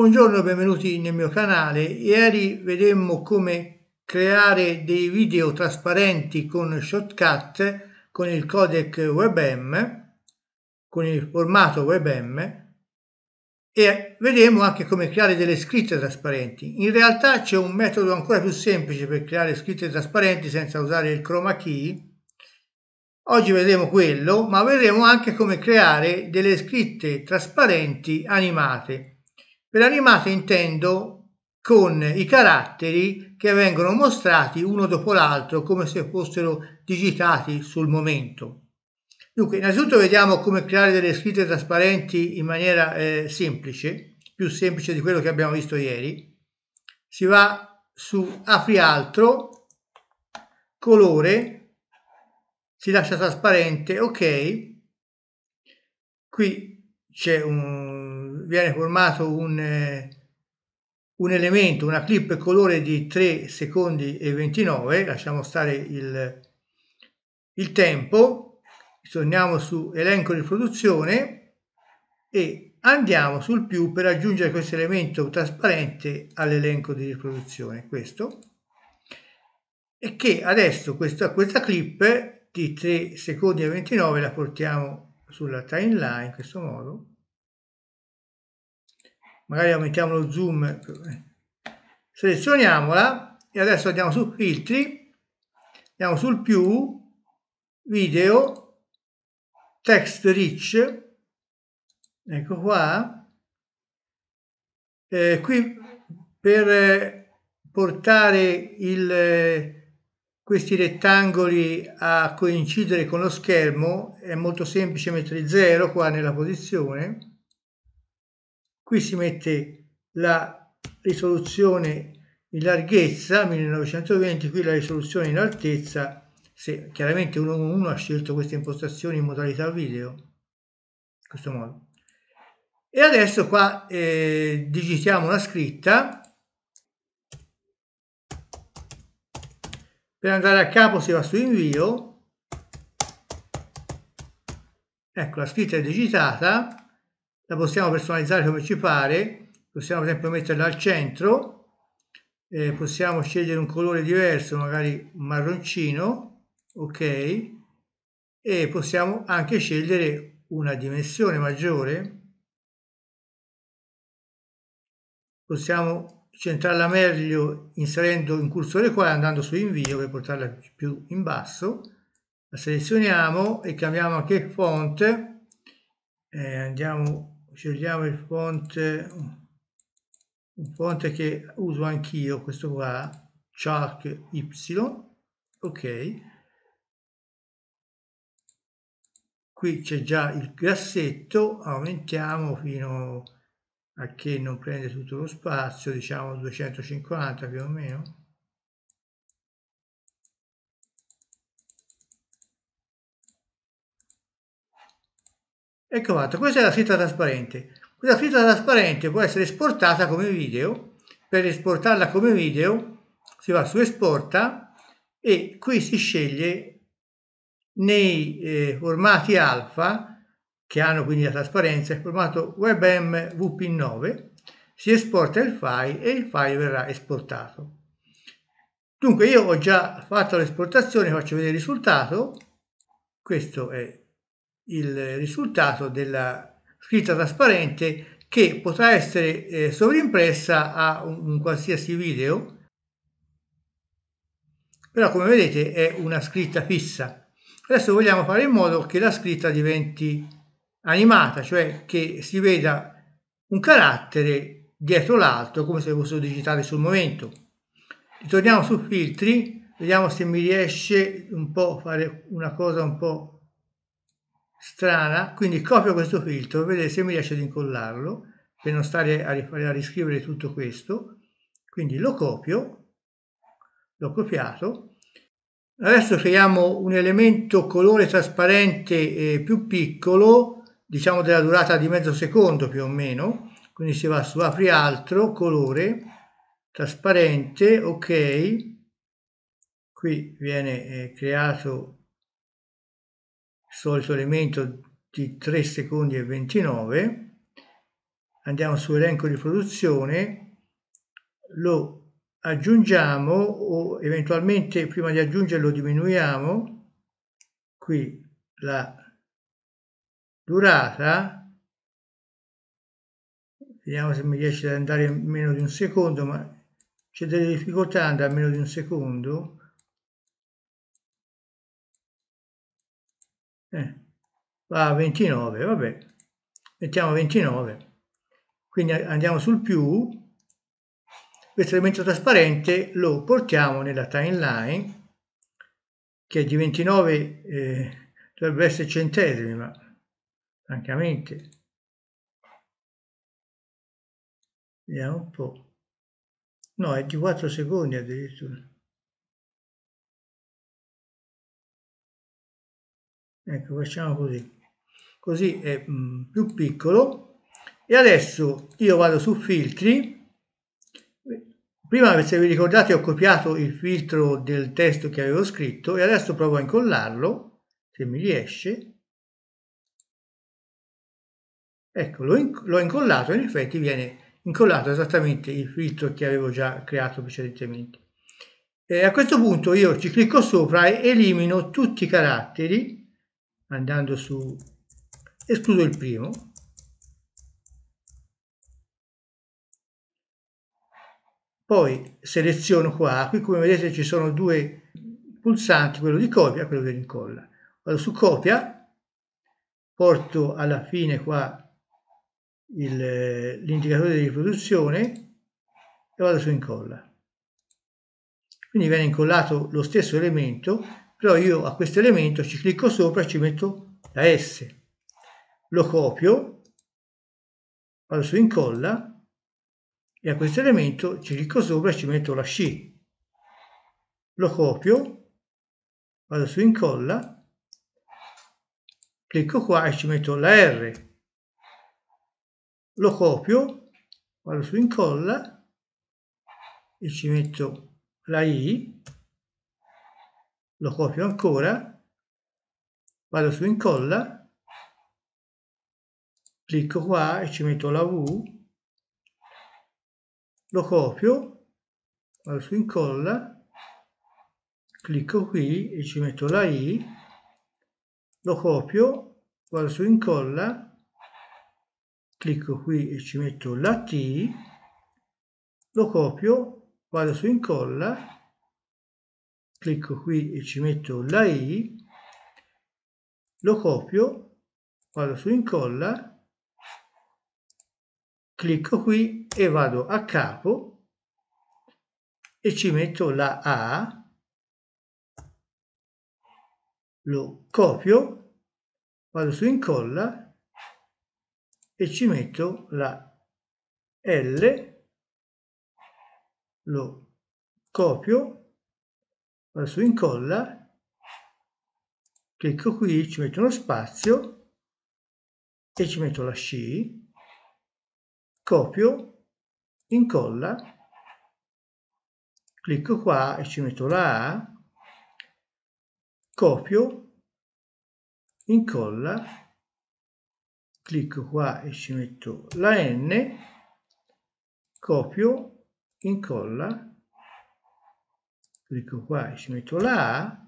Buongiorno, benvenuti nel mio canale. Ieri vedemmo come creare dei video trasparenti con Shotcut con il codec WebM, con il formato WebM e vedremo anche come creare delle scritte trasparenti. In realtà c'è un metodo ancora più semplice per creare scritte trasparenti senza usare il chroma key. Oggi vedremo quello, ma vedremo anche come creare delle scritte trasparenti animate per animate intendo con i caratteri che vengono mostrati uno dopo l'altro come se fossero digitati sul momento. Dunque, innanzitutto vediamo come creare delle scritte trasparenti in maniera eh, semplice, più semplice di quello che abbiamo visto ieri. Si va su apri altro, colore, si lascia trasparente, ok. Qui c'è un, viene formato un, eh, un elemento, una clip colore di 3 secondi e 29, lasciamo stare il, il tempo, torniamo su elenco di produzione e andiamo sul più per aggiungere questo elemento trasparente all'elenco di riproduzione, questo, e che adesso questa, questa clip di 3 secondi e 29 la portiamo sulla timeline in questo modo magari aumentiamo lo zoom, eh, selezioniamola e adesso andiamo su filtri, andiamo sul più, video, text rich, ecco qua, eh, qui per eh, portare il eh, questi rettangoli a coincidere con lo schermo è molto semplice mettere 0 qua nella posizione qui si mette la risoluzione in larghezza 1920 qui la risoluzione in altezza se chiaramente uno, uno ha scelto queste impostazioni in modalità video in questo modo e adesso qua eh, digitiamo la scritta per andare a capo si va su invio ecco la scritta è digitata la possiamo personalizzare come ci pare, possiamo per esempio metterla al centro, eh, possiamo scegliere un colore diverso, magari marroncino, ok, e possiamo anche scegliere una dimensione maggiore, possiamo centrarla meglio inserendo un cursore qua andando su invio per portarla più in basso la selezioniamo e cambiamo anche font eh, andiamo scegliamo il fonte un fonte che uso anch'io questo qua chalk Y ok qui c'è già il grassetto aumentiamo fino a che non prende tutto lo spazio diciamo 250 più o meno ecco fatto questa è la scritta trasparente questa scritta trasparente può essere esportata come video per esportarla come video si va su esporta e qui si sceglie nei eh, formati alfa che hanno quindi la trasparenza il formato webm vp9 si esporta il file e il file verrà esportato dunque io ho già fatto l'esportazione faccio vedere il risultato questo è il risultato della scritta trasparente che potrà essere eh, sovrimpressa a un, un, qualsiasi video, però come vedete è una scritta fissa. Adesso vogliamo fare in modo che la scritta diventi animata, cioè che si veda un carattere dietro l'altro come se fossero digitale sul momento. Ritorniamo su filtri, vediamo se mi riesce un po' fare una cosa un po' strana, quindi copio questo filtro, vedete se mi riesce ad incollarlo, per non stare a, a riscrivere tutto questo, quindi lo copio, l'ho copiato, adesso creiamo un elemento colore trasparente eh, più piccolo, diciamo della durata di mezzo secondo più o meno, quindi si va su apri altro, colore, trasparente, ok, qui viene eh, creato solito elemento di 3 secondi e 29 andiamo sull'elenco di produzione lo aggiungiamo o eventualmente prima di aggiungerlo diminuiamo qui la durata vediamo se mi riesce ad andare meno di un secondo ma c'è delle difficoltà ad andare a meno di un secondo Eh, va a 29, vabbè, mettiamo 29, quindi andiamo sul più, questo elemento trasparente lo portiamo nella timeline, che di 29 eh, dovrebbe essere centesimi, ma francamente, vediamo un po', no è di 4 secondi addirittura, ecco facciamo così così è mm, più piccolo e adesso io vado su filtri prima se vi ricordate ho copiato il filtro del testo che avevo scritto e adesso provo a incollarlo se mi riesce ecco l'ho incollato in effetti viene incollato esattamente il filtro che avevo già creato precedentemente e a questo punto io ci clicco sopra e elimino tutti i caratteri andando su escludo il primo poi seleziono qua qui come vedete ci sono due pulsanti quello di copia e quello di incolla vado su copia porto alla fine qua l'indicatore di riproduzione e vado su incolla quindi viene incollato lo stesso elemento però io a questo elemento ci clicco sopra e ci metto la S lo copio vado su incolla e a questo elemento ci clicco sopra e ci metto la C lo copio vado su incolla clicco qua e ci metto la R lo copio vado su incolla e ci metto la I lo copio ancora, vado su incolla, clicco qua e ci metto la V, lo copio, vado su incolla, clicco qui e ci metto la I, lo copio, vado su incolla, clicco qui e ci metto la T, lo copio, vado su incolla, clicco qui e ci metto la i lo copio vado su incolla clicco qui e vado a capo e ci metto la a lo copio vado su incolla e ci metto la l lo copio vado su incolla clicco qui ci metto uno spazio e ci metto la sci copio incolla clicco qua e ci metto la A copio incolla clicco qua e ci metto la N, copio, incolla, clicco qua e ci metto la A,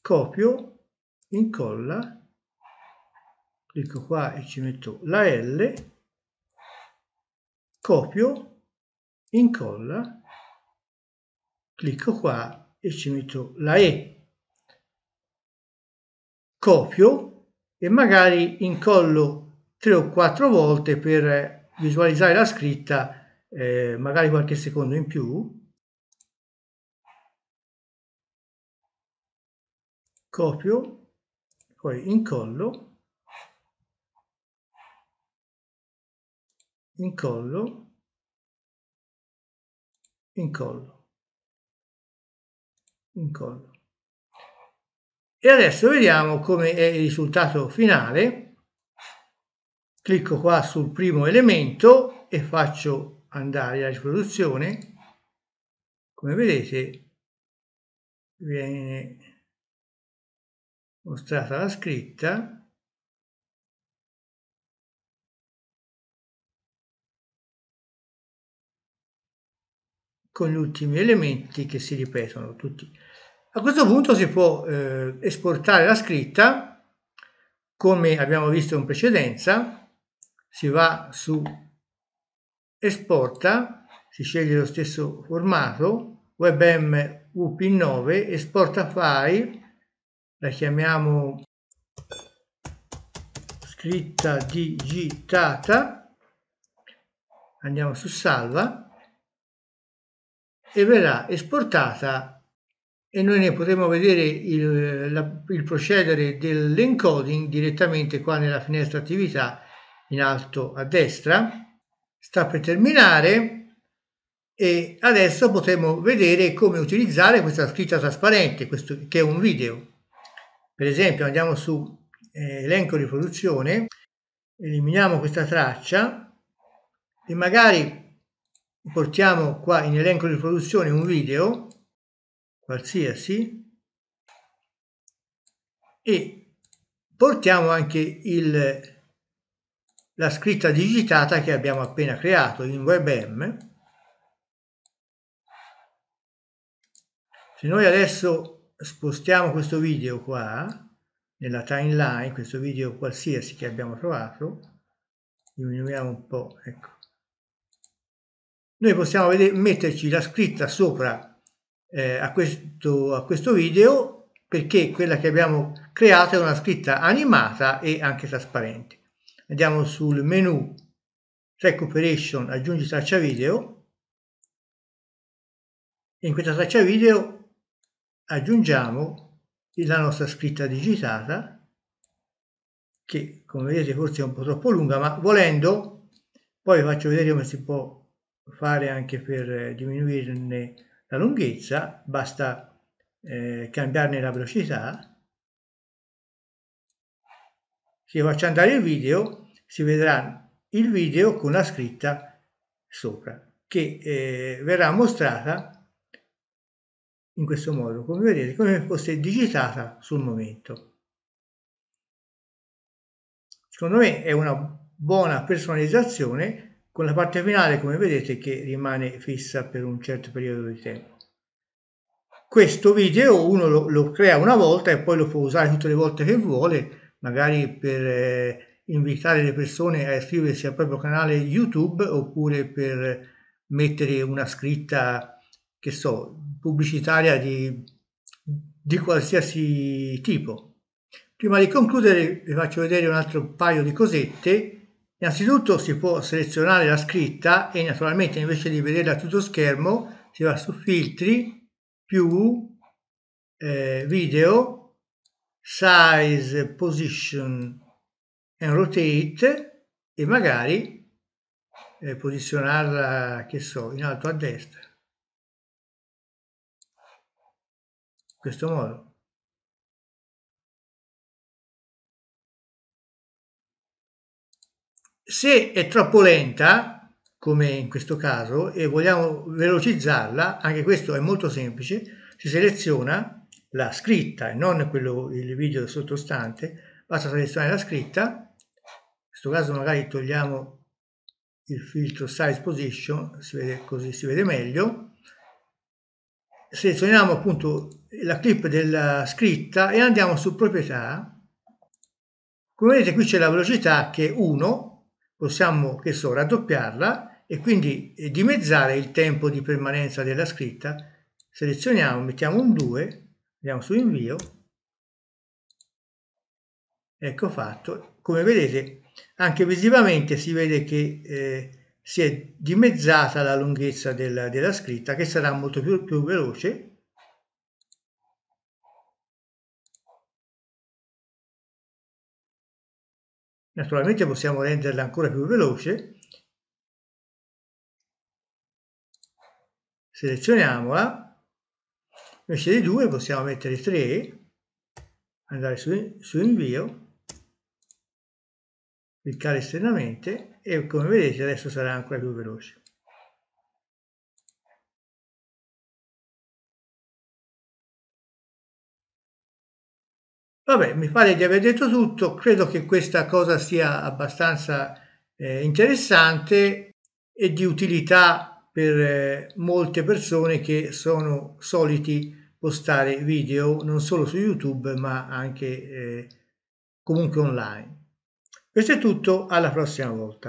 copio, incolla, clicco qua e ci metto la L, copio, incolla, clicco qua e ci metto la E, copio e magari incollo tre o quattro volte per visualizzare la scritta eh, magari qualche secondo in più copio, poi incollo, incollo, incollo, incollo. E adesso vediamo come è il risultato finale. Clicco qua sul primo elemento e faccio andare la riproduzione. Come vedete viene mostrata la scritta con gli ultimi elementi che si ripetono tutti. A questo punto si può eh, esportare la scritta come abbiamo visto in precedenza, si va su esporta, si sceglie lo stesso formato, WebM UP9, esporta file la chiamiamo scritta digitata andiamo su salva e verrà esportata e noi ne potremo vedere il, la, il procedere dell'encoding direttamente qua nella finestra attività in alto a destra sta per terminare e adesso potremo vedere come utilizzare questa scritta trasparente questo, che è un video per esempio andiamo su eh, elenco di produzione, eliminiamo questa traccia e magari portiamo qua in elenco di produzione un video qualsiasi e portiamo anche il, la scritta digitata che abbiamo appena creato in WebM. Se noi adesso spostiamo questo video qua nella timeline, questo video qualsiasi che abbiamo trovato, diminuiamo un po', ecco. Noi possiamo vedere, metterci la scritta sopra eh, a, questo, a questo video perché quella che abbiamo creato è una scritta animata e anche trasparente. Andiamo sul menu Recuperation, aggiungi traccia video. In questa traccia video aggiungiamo la nostra scritta digitata che come vedete forse è un po' troppo lunga ma volendo poi faccio vedere come si può fare anche per diminuirne la lunghezza basta eh, cambiarne la velocità se faccio andare il video si vedrà il video con la scritta sopra che eh, verrà mostrata in questo modo, come vedete, come fosse digitata sul momento. Secondo me è una buona personalizzazione con la parte finale, come vedete, che rimane fissa per un certo periodo di tempo. Questo video uno lo, lo crea una volta e poi lo può usare tutte le volte che vuole, magari per eh, invitare le persone a iscriversi al proprio canale YouTube oppure per mettere una scritta, che so, pubblicitaria di, di qualsiasi tipo. Prima di concludere vi faccio vedere un altro paio di cosette. Innanzitutto si può selezionare la scritta e naturalmente invece di vederla a tutto schermo si va su filtri, più, eh, video, size, position and rotate e magari eh, posizionarla, che so, in alto a destra. questo modo. Se è troppo lenta, come in questo caso, e vogliamo velocizzarla, anche questo è molto semplice, si seleziona la scritta e non quello, il video sottostante, basta selezionare la scritta, in questo caso magari togliamo il filtro size position, si vede così si vede meglio, selezioniamo appunto la clip della scritta e andiamo su proprietà come vedete qui c'è la velocità che è 1 possiamo che so raddoppiarla e quindi eh, dimezzare il tempo di permanenza della scritta selezioniamo mettiamo un 2 andiamo su invio ecco fatto come vedete anche visivamente si vede che eh, si è dimezzata la lunghezza del, della scritta che sarà molto più, più veloce Naturalmente possiamo renderla ancora più veloce. Selezioniamola. Invece di 2 possiamo mettere 3, andare su, su invio cliccare esternamente e come vedete adesso sarà ancora più veloce. Vabbè, mi pare di aver detto tutto, credo che questa cosa sia abbastanza eh, interessante e di utilità per eh, molte persone che sono soliti postare video non solo su YouTube ma anche eh, comunque online. Questo è tutto, alla prossima volta.